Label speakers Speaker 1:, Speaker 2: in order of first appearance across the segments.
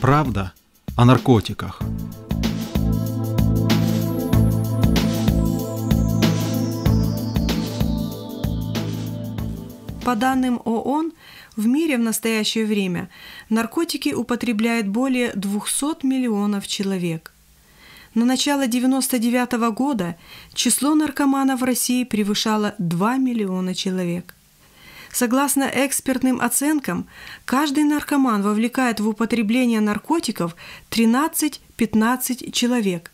Speaker 1: Правда о наркотиках.
Speaker 2: По данным ООН, в мире в настоящее время наркотики употребляет более 200 миллионов человек. На начало 1999 года число наркоманов в России превышало 2 миллиона человек – Согласно экспертным оценкам, каждый наркоман вовлекает в употребление наркотиков 13-15 человек,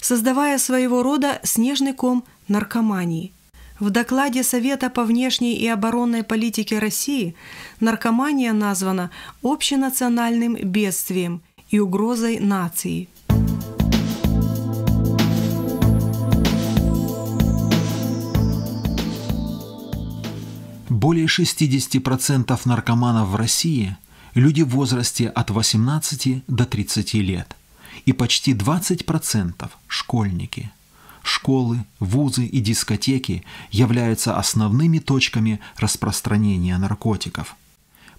Speaker 2: создавая своего рода снежный ком наркомании. В докладе Совета по внешней и оборонной политике России наркомания названа общенациональным бедствием и угрозой нации –
Speaker 1: Более 60% наркоманов в России – люди в возрасте от 18 до 30 лет. И почти 20% – школьники. Школы, вузы и дискотеки являются основными точками распространения наркотиков.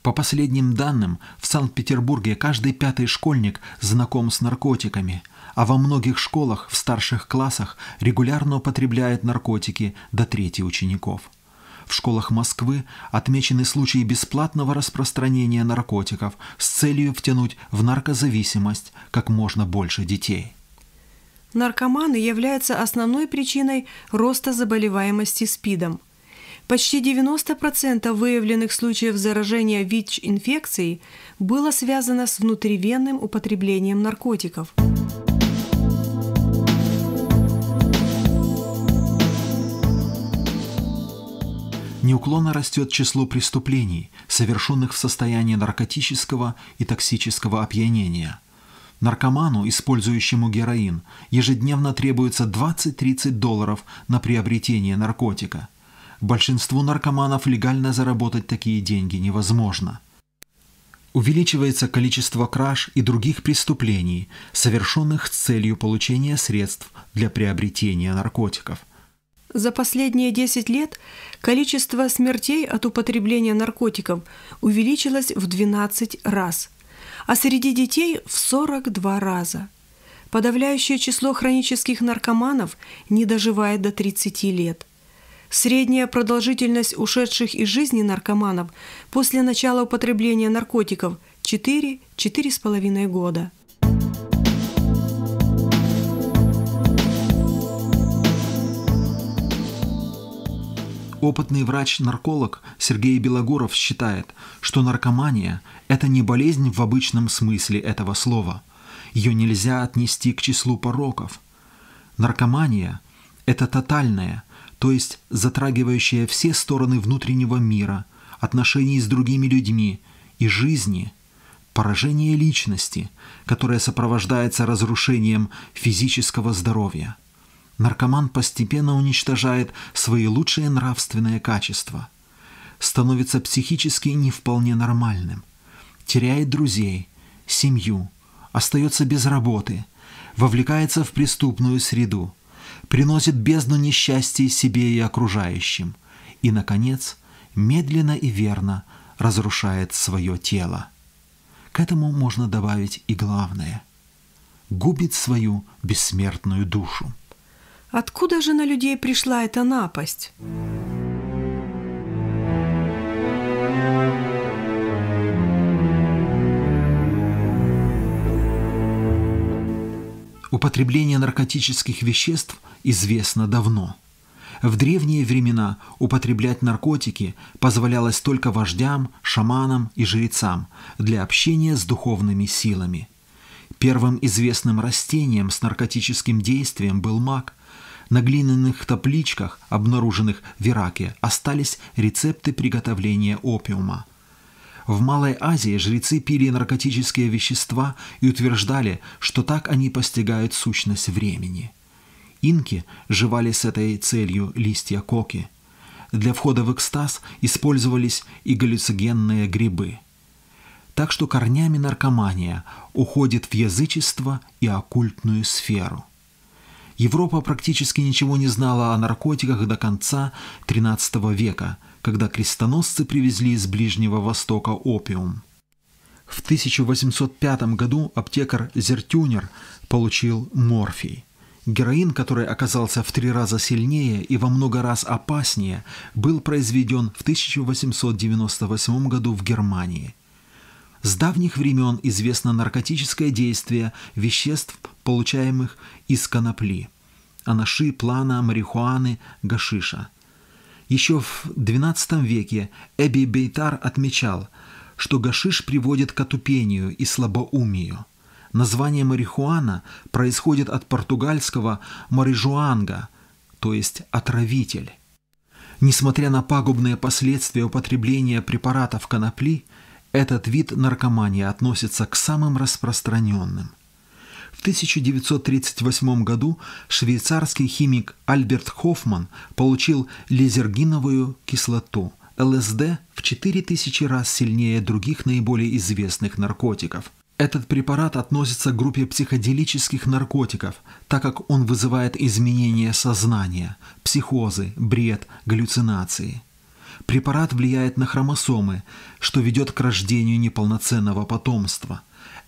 Speaker 1: По последним данным, в Санкт-Петербурге каждый пятый школьник знаком с наркотиками, а во многих школах в старших классах регулярно употребляют наркотики до трети учеников. В школах Москвы отмечены случаи бесплатного распространения наркотиков с целью втянуть в наркозависимость как можно больше детей.
Speaker 2: Наркоманы являются основной причиной роста заболеваемости СПИДом. Почти 90% выявленных случаев заражения ВИЧ-инфекцией было связано с внутривенным употреблением наркотиков.
Speaker 1: Неуклонно растет число преступлений, совершенных в состоянии наркотического и токсического опьянения. Наркоману, использующему героин, ежедневно требуется 20-30 долларов на приобретение наркотика. Большинству наркоманов легально заработать такие деньги невозможно увеличивается количество краж и других преступлений, совершенных с целью получения средств для приобретения наркотиков –
Speaker 2: за последние 10 лет количество смертей от употребления наркотиков увеличилось в 12 раз, а среди детей в 42 раза. Подавляющее число хронических наркоманов не доживает до 30 лет. Средняя продолжительность ушедших из жизни наркоманов после начала употребления наркотиков – 4-4,5 года.
Speaker 1: Опытный врач-нарколог Сергей Белогоров считает, что наркомания – это не болезнь в обычном смысле этого слова. Ее нельзя отнести к числу пороков. Наркомания – это тотальная, то есть затрагивающая все стороны внутреннего мира, отношений с другими людьми и жизни, поражение личности, которое сопровождается разрушением физического здоровья – наркоман постепенно уничтожает свои лучшие нравственные качества, становится психически не вполне нормальным, теряет друзей, семью, остается без работы, вовлекается в преступную среду, приносит бездну несчастья себе и окружающим и, наконец, медленно и верно разрушает свое тело. К этому можно добавить и главное – губит свою бессмертную душу.
Speaker 2: Откуда же на людей пришла эта напасть?
Speaker 1: Употребление наркотических веществ известно давно. В древние времена употреблять наркотики позволялось только вождям, шаманам и жрецам для общения с духовными силами. Первым известным растением с наркотическим действием был мак – на глиняных табличках, обнаруженных в Ираке, остались рецепты приготовления опиума. В Малой Азии жрецы пили наркотические вещества и утверждали, что так они постигают сущность времени. Инки жевали с этой целью листья коки. Для входа в экстаз использовались и галлюцигенные грибы. Так что корнями наркомания уходит в язычество и оккультную сферу. Европа практически ничего не знала о наркотиках до конца XIII века, когда крестоносцы привезли из Ближнего Востока опиум. В 1805 году аптекар Зертюнер получил морфий. Героин, который оказался в три раза сильнее и во много раз опаснее, был произведен в 1898 году в Германии. С давних времен известно наркотическое действие веществ получаемых из конопли, анаши, плана, марихуаны, гашиша. Еще в XII веке Эби Бейтар отмечал, что гашиш приводит к отупению и слабоумию. Название марихуана происходит от португальского «марижуанга», то есть «отравитель». Несмотря на пагубные последствия употребления препаратов конопли, этот вид наркомании относится к самым распространенным – в 1938 году швейцарский химик Альберт Хоффман получил лизергиновую кислоту – ЛСД в 4000 раз сильнее других наиболее известных наркотиков. Этот препарат относится к группе психоделических наркотиков, так как он вызывает изменения сознания, психозы, бред, галлюцинации. Препарат влияет на хромосомы, что ведет к рождению неполноценного потомства.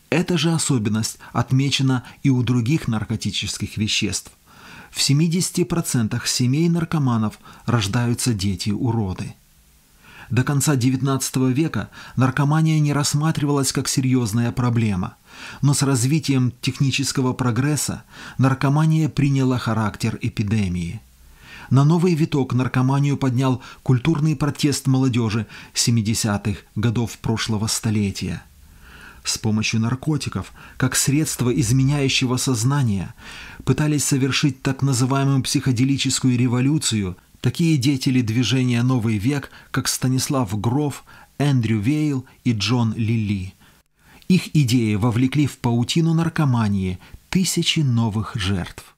Speaker 1: Эта же особенность отмечена и у других наркотических веществ. В 70% семей наркоманов рождаются дети-уроды. До конца XIX века наркомания не рассматривалась как серьезная проблема, но с развитием технического прогресса наркомания приняла характер эпидемии. На новый виток наркоманию поднял культурный протест молодежи 70-х годов прошлого столетия – с помощью наркотиков, как средство изменяющего сознания, пытались совершить так называемую психоделическую революцию, такие деятели движения «Новый век», как Станислав Гров, Эндрю Вейл и Джон Лили. Их идеи вовлекли в паутину наркомании тысячи новых жертв.